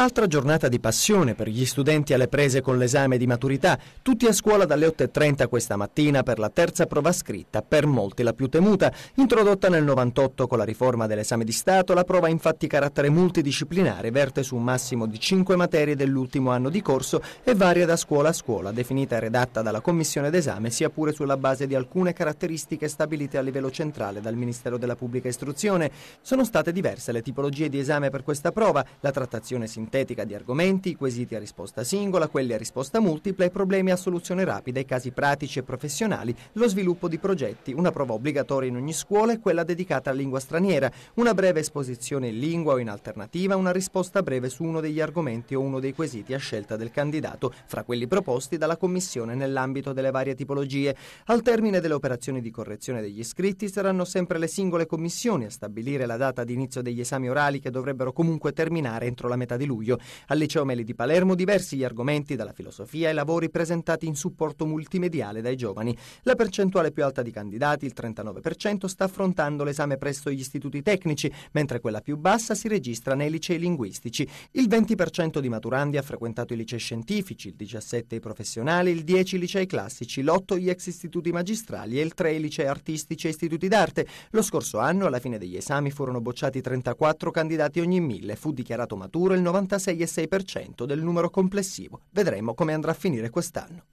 Altra giornata di passione per gli studenti alle prese con l'esame di maturità, tutti a scuola dalle 8.30 questa mattina per la terza prova scritta, per molti la più temuta. Introdotta nel 98 con la riforma dell'esame di Stato, la prova ha infatti carattere multidisciplinare, verte su un massimo di 5 materie dell'ultimo anno di corso e varia da scuola a scuola, definita e redatta dalla commissione d'esame, sia pure sulla base di alcune caratteristiche stabilite a livello centrale dal Ministero della Pubblica Istruzione. Sono state diverse le tipologie di esame per questa prova, la trattazione sintetica sintetica di argomenti, quesiti a risposta singola, quelli a risposta multipla e problemi a soluzione rapida, i casi pratici e professionali, lo sviluppo di progetti, una prova obbligatoria in ogni scuola e quella dedicata alla lingua straniera, una breve esposizione in lingua o in alternativa, una risposta breve su uno degli argomenti o uno dei quesiti a scelta del candidato, fra quelli proposti dalla Commissione nell'ambito delle varie tipologie. Al termine delle operazioni di correzione degli iscritti saranno sempre le singole commissioni a stabilire la data di inizio degli esami orali che dovrebbero comunque terminare entro la metà di luglio luglio. Al Liceo Meli di Palermo diversi gli argomenti dalla filosofia ai lavori presentati in supporto multimediale dai giovani. La percentuale più alta di candidati, il 39%, sta affrontando l'esame presso gli istituti tecnici, mentre quella più bassa si registra nei licei linguistici. Il 20% di maturandi ha frequentato i licei scientifici, il 17% i professionali, il 10% i licei classici, l'8% gli ex istituti magistrali e il 3% i licei artistici e istituti d'arte. Lo scorso anno, alla fine degli esami, furono bocciati 34 candidati ogni mille. Fu dichiarato maturo il 90%. 36,6% del numero complessivo. Vedremo come andrà a finire quest'anno.